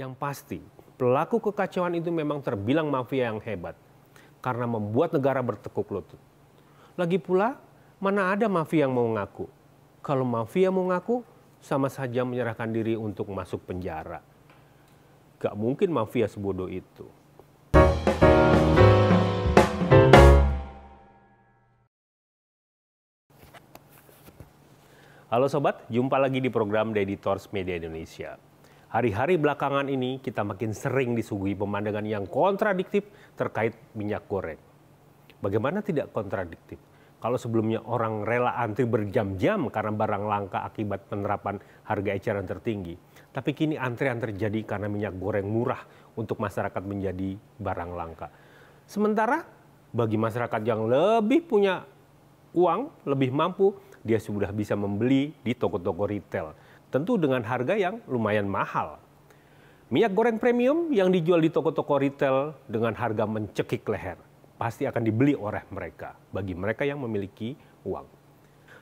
Yang pasti, pelaku kekacauan itu memang terbilang mafia yang hebat karena membuat negara bertekuk lutut. Lagi pula, mana ada mafia yang mau ngaku? Kalau mafia mau ngaku, sama saja menyerahkan diri untuk masuk penjara. Gak mungkin mafia sebodoh itu. Halo sobat, jumpa lagi di program Deditors Media Indonesia. Hari-hari belakangan ini kita makin sering disuguhi pemandangan yang kontradiktif terkait minyak goreng. Bagaimana tidak kontradiktif? Kalau sebelumnya orang rela antri berjam-jam karena barang langka akibat penerapan harga eceran tertinggi, tapi kini antrian terjadi karena minyak goreng murah untuk masyarakat menjadi barang langka. Sementara bagi masyarakat yang lebih punya uang, lebih mampu, dia sudah bisa membeli di toko-toko retail tentu dengan harga yang lumayan mahal. Minyak goreng premium yang dijual di toko-toko retail dengan harga mencekik leher pasti akan dibeli oleh mereka bagi mereka yang memiliki uang.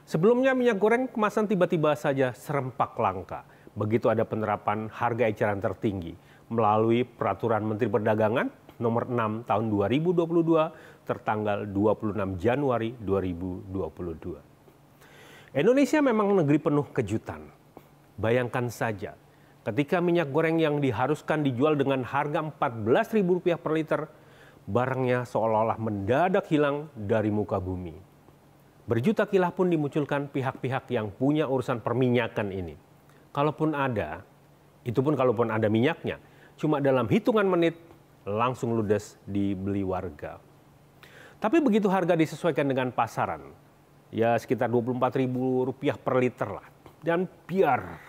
Sebelumnya minyak goreng kemasan tiba-tiba saja serempak langka begitu ada penerapan harga eceran tertinggi melalui peraturan Menteri Perdagangan nomor 6 tahun 2022 tertanggal 26 Januari 2022. Indonesia memang negeri penuh kejutan Bayangkan saja, ketika minyak goreng yang diharuskan dijual dengan harga Rp14.000 per liter, barangnya seolah-olah mendadak hilang dari muka bumi. Berjuta kilah pun dimunculkan pihak-pihak yang punya urusan perminyakan ini. Kalaupun ada, itu pun kalaupun ada minyaknya, cuma dalam hitungan menit langsung ludes dibeli warga. Tapi begitu harga disesuaikan dengan pasaran, ya sekitar Rp24.000 per liter lah. Dan biar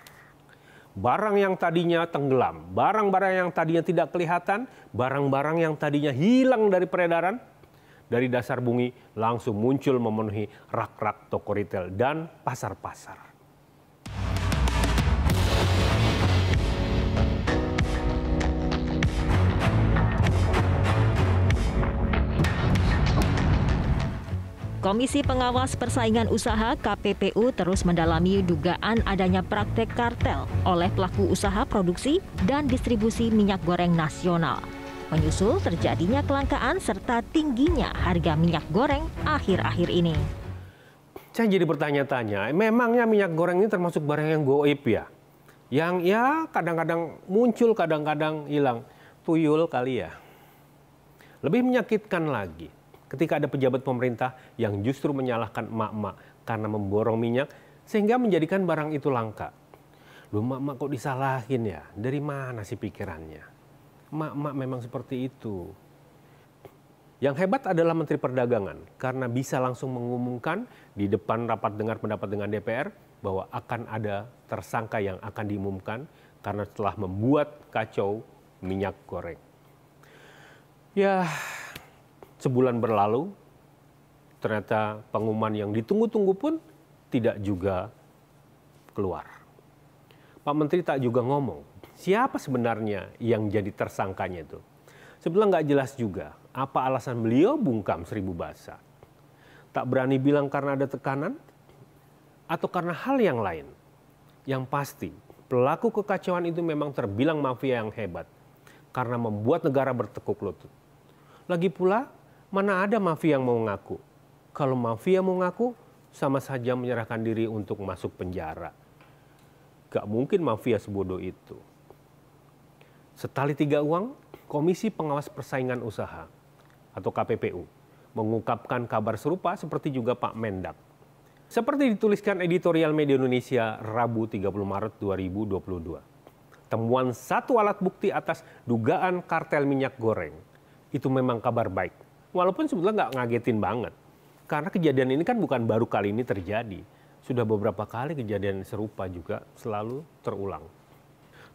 barang yang tadinya tenggelam, barang-barang yang tadinya tidak kelihatan, barang-barang yang tadinya hilang dari peredaran, dari dasar bumi langsung muncul memenuhi rak-rak toko retail dan pasar-pasar. Komisi Pengawas Persaingan Usaha KPPU terus mendalami dugaan adanya praktek kartel oleh pelaku usaha produksi dan distribusi minyak goreng nasional. Menyusul terjadinya kelangkaan serta tingginya harga minyak goreng akhir-akhir ini. Saya jadi bertanya-tanya, memangnya minyak goreng ini termasuk barang yang goib ya? Yang ya kadang-kadang muncul, kadang-kadang hilang. Tuyul kali ya. Lebih menyakitkan lagi, ketika ada pejabat pemerintah yang justru menyalahkan emak-emak karena memborong minyak sehingga menjadikan barang itu langka. Lu emak-emak kok disalahin ya? Dari mana sih pikirannya? Emak-emak memang seperti itu. Yang hebat adalah Menteri Perdagangan karena bisa langsung mengumumkan di depan rapat dengar pendapat dengan DPR bahwa akan ada tersangka yang akan diumumkan karena telah membuat kacau minyak goreng. Ya, Sebulan berlalu, ternyata pengumuman yang ditunggu-tunggu pun tidak juga keluar. Pak Menteri tak juga ngomong, siapa sebenarnya yang jadi tersangkanya itu. Sebetulnya nggak jelas juga apa alasan beliau bungkam seribu bahasa. Tak berani bilang karena ada tekanan atau karena hal yang lain. Yang pasti, pelaku kekacauan itu memang terbilang mafia yang hebat karena membuat negara bertekuk lutut. Lagi pula, Mana ada mafia yang mau ngaku? Kalau mafia mau ngaku, sama saja menyerahkan diri untuk masuk penjara. Gak mungkin mafia sebodoh itu. Setali tiga uang, Komisi Pengawas Persaingan Usaha atau KPPU mengungkapkan kabar serupa seperti juga Pak Mendak. Seperti dituliskan editorial media Indonesia Rabu 30 Maret 2022. Temuan satu alat bukti atas dugaan kartel minyak goreng. Itu memang kabar baik Walaupun sebetulnya nggak ngagetin banget. Karena kejadian ini kan bukan baru kali ini terjadi. Sudah beberapa kali kejadian serupa juga selalu terulang.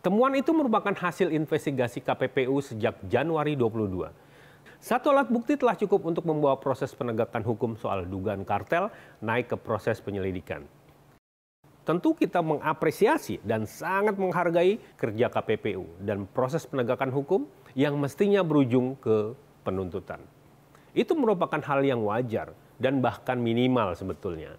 Temuan itu merupakan hasil investigasi KPPU sejak Januari 22. Satu alat bukti telah cukup untuk membawa proses penegakan hukum soal dugaan kartel naik ke proses penyelidikan. Tentu kita mengapresiasi dan sangat menghargai kerja KPPU dan proses penegakan hukum yang mestinya berujung ke penuntutan itu merupakan hal yang wajar dan bahkan minimal sebetulnya.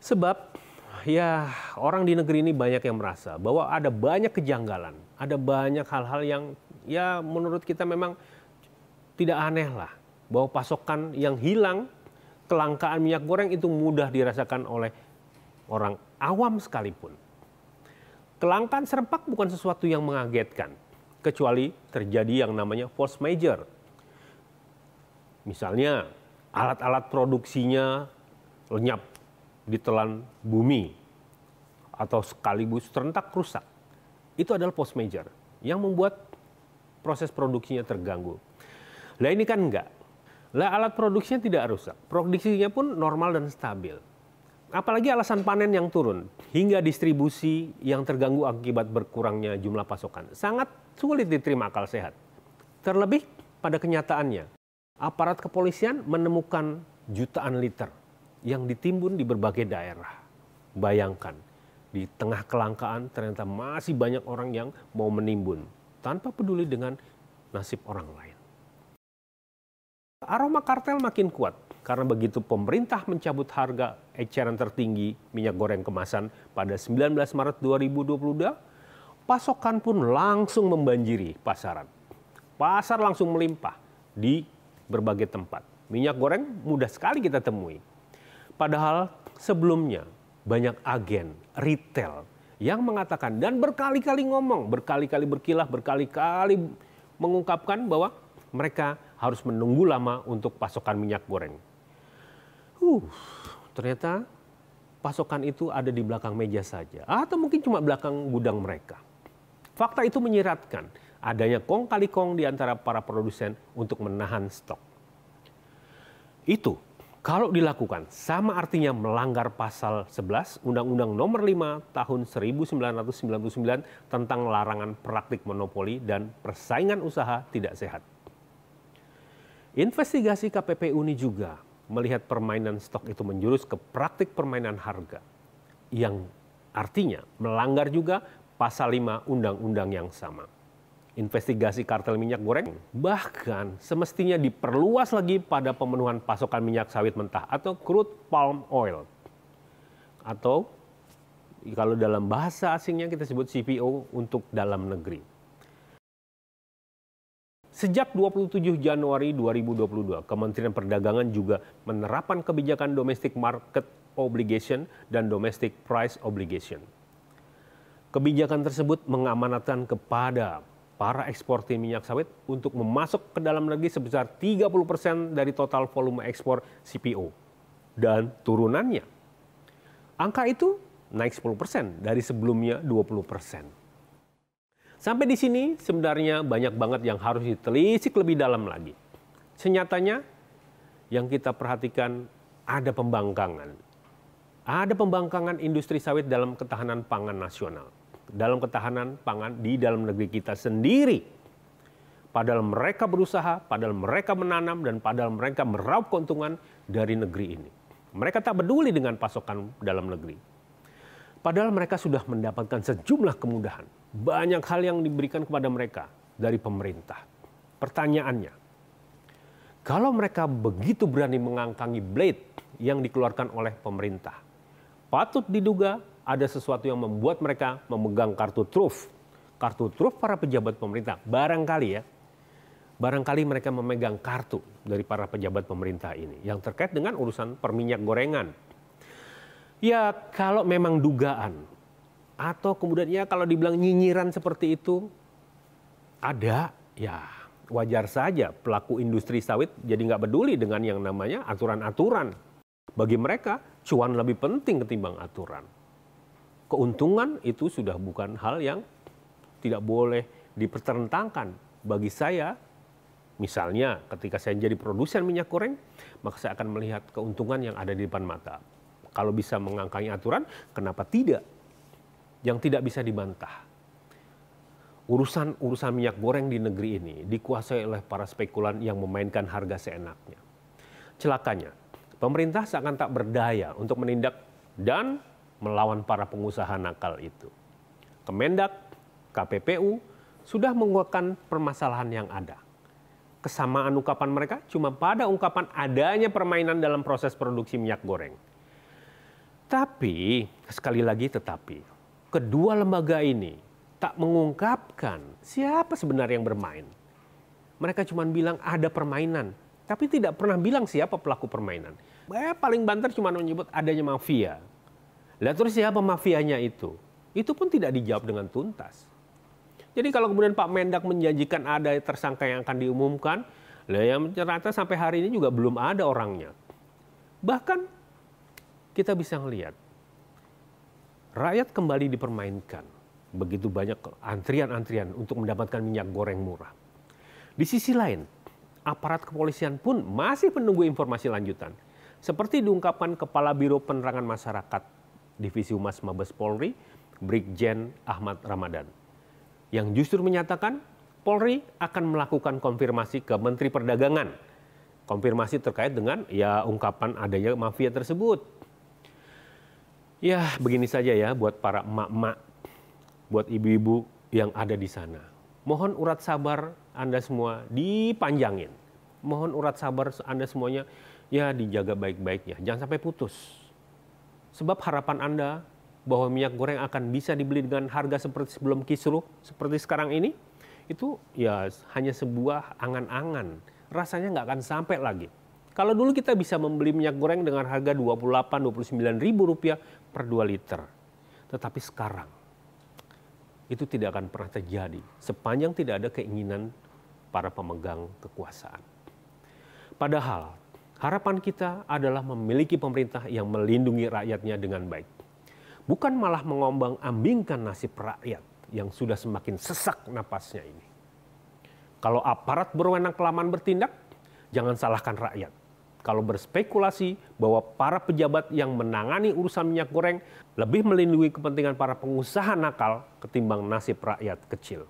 Sebab ya orang di negeri ini banyak yang merasa bahwa ada banyak kejanggalan, ada banyak hal-hal yang ya menurut kita memang tidak aneh lah bahwa pasokan yang hilang, kelangkaan minyak goreng itu mudah dirasakan oleh orang awam sekalipun. Kelangkaan serempak bukan sesuatu yang mengagetkan, kecuali terjadi yang namanya force major Misalnya alat-alat produksinya lenyap ditelan bumi atau sekaligus terentak rusak. Itu adalah post major yang membuat proses produksinya terganggu. Lah ini kan enggak. Lah alat produksinya tidak rusak. Produksinya pun normal dan stabil. Apalagi alasan panen yang turun hingga distribusi yang terganggu akibat berkurangnya jumlah pasokan. Sangat sulit diterima akal sehat. Terlebih pada kenyataannya, aparat kepolisian menemukan jutaan liter yang ditimbun di berbagai daerah. Bayangkan, di tengah kelangkaan ternyata masih banyak orang yang mau menimbun tanpa peduli dengan nasib orang lain. Aroma kartel makin kuat karena begitu pemerintah mencabut harga eceran tertinggi minyak goreng kemasan pada 19 Maret 2022, pasokan pun langsung membanjiri pasaran. Pasar langsung melimpah di berbagai tempat. Minyak goreng mudah sekali kita temui. Padahal sebelumnya banyak agen retail yang mengatakan dan berkali-kali ngomong, berkali-kali berkilah, berkali-kali mengungkapkan bahwa mereka harus menunggu lama untuk pasokan minyak goreng. Uh, ternyata pasokan itu ada di belakang meja saja atau mungkin cuma belakang gudang mereka. Fakta itu menyiratkan adanya kong kali kong di antara para produsen untuk menahan stok. Itu kalau dilakukan sama artinya melanggar pasal 11 Undang-Undang Nomor 5 Tahun 1999 tentang larangan praktik monopoli dan persaingan usaha tidak sehat. Investigasi KPPU ini juga melihat permainan stok itu menjurus ke praktik permainan harga yang artinya melanggar juga pasal 5 undang-undang yang sama investigasi kartel minyak goreng, bahkan semestinya diperluas lagi pada pemenuhan pasokan minyak sawit mentah atau crude palm oil. Atau kalau dalam bahasa asingnya kita sebut CPO untuk dalam negeri. Sejak 27 Januari 2022, Kementerian Perdagangan juga menerapkan kebijakan domestic market obligation dan domestic price obligation. Kebijakan tersebut mengamanatkan kepada para eksportir minyak sawit untuk memasuk ke dalam negeri sebesar 30% dari total volume ekspor CPO dan turunannya. Angka itu naik 10% dari sebelumnya 20%. Sampai di sini sebenarnya banyak banget yang harus ditelisik lebih dalam lagi. Senyatanya yang kita perhatikan ada pembangkangan. Ada pembangkangan industri sawit dalam ketahanan pangan nasional dalam ketahanan pangan di dalam negeri kita sendiri. Padahal mereka berusaha, padahal mereka menanam, dan padahal mereka meraup keuntungan dari negeri ini. Mereka tak peduli dengan pasokan dalam negeri. Padahal mereka sudah mendapatkan sejumlah kemudahan. Banyak hal yang diberikan kepada mereka dari pemerintah. Pertanyaannya, kalau mereka begitu berani mengangkangi blade yang dikeluarkan oleh pemerintah, patut diduga ada sesuatu yang membuat mereka memegang kartu truf. Kartu truf para pejabat pemerintah. Barangkali ya, barangkali mereka memegang kartu dari para pejabat pemerintah ini yang terkait dengan urusan perminyak gorengan. Ya kalau memang dugaan atau kemudian ya kalau dibilang nyinyiran seperti itu ada ya wajar saja pelaku industri sawit jadi nggak peduli dengan yang namanya aturan-aturan. Bagi mereka cuan lebih penting ketimbang aturan keuntungan itu sudah bukan hal yang tidak boleh dipertentangkan bagi saya misalnya ketika saya jadi produsen minyak goreng maka saya akan melihat keuntungan yang ada di depan mata kalau bisa mengangkangi aturan kenapa tidak yang tidak bisa dibantah urusan urusan minyak goreng di negeri ini dikuasai oleh para spekulan yang memainkan harga seenaknya celakanya pemerintah seakan tak berdaya untuk menindak dan melawan para pengusaha nakal itu. Kemendak, KPPU sudah menguatkan permasalahan yang ada. Kesamaan ungkapan mereka cuma pada ungkapan adanya permainan dalam proses produksi minyak goreng. Tapi, sekali lagi tetapi, kedua lembaga ini tak mengungkapkan siapa sebenarnya yang bermain. Mereka cuma bilang ada permainan, tapi tidak pernah bilang siapa pelaku permainan. Eh, paling banter cuma menyebut adanya mafia. Lihat terus siapa mafianya itu. Itu pun tidak dijawab dengan tuntas. Jadi kalau kemudian Pak Mendak menjanjikan ada tersangka yang akan diumumkan, lah yang ternyata sampai hari ini juga belum ada orangnya. Bahkan kita bisa melihat rakyat kembali dipermainkan. Begitu banyak antrian-antrian untuk mendapatkan minyak goreng murah. Di sisi lain, aparat kepolisian pun masih menunggu informasi lanjutan. Seperti diungkapkan Kepala Biro Penerangan Masyarakat Divisi Humas Mabes Polri, Brigjen Ahmad Ramadan, yang justru menyatakan Polri akan melakukan konfirmasi ke Menteri Perdagangan. Konfirmasi terkait dengan ya ungkapan adanya mafia tersebut. Ya, begini saja ya buat para emak-emak, buat ibu-ibu yang ada di sana. Mohon urat sabar Anda semua dipanjangin. Mohon urat sabar Anda semuanya ya dijaga baik-baiknya. Jangan sampai putus. Sebab harapan Anda bahwa minyak goreng akan bisa dibeli dengan harga seperti sebelum kisruh, seperti sekarang ini, itu ya hanya sebuah angan-angan. Rasanya nggak akan sampai lagi. Kalau dulu kita bisa membeli minyak goreng dengan harga 28-29 ribu rupiah per 2 liter. Tetapi sekarang itu tidak akan pernah terjadi sepanjang tidak ada keinginan para pemegang kekuasaan. Padahal Harapan kita adalah memiliki pemerintah yang melindungi rakyatnya dengan baik. Bukan malah mengombang-ambingkan nasib rakyat yang sudah semakin sesak napasnya ini. Kalau aparat berwenang kelamaan bertindak, jangan salahkan rakyat. Kalau berspekulasi bahwa para pejabat yang menangani urusan minyak goreng lebih melindungi kepentingan para pengusaha nakal ketimbang nasib rakyat kecil.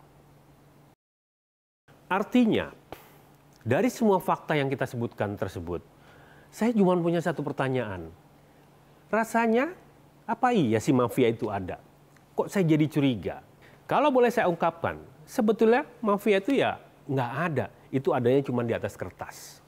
Artinya, dari semua fakta yang kita sebutkan tersebut, saya cuma punya satu pertanyaan. Rasanya apa iya si mafia itu ada? Kok saya jadi curiga? Kalau boleh saya ungkapkan, sebetulnya mafia itu ya nggak ada. Itu adanya cuma di atas kertas.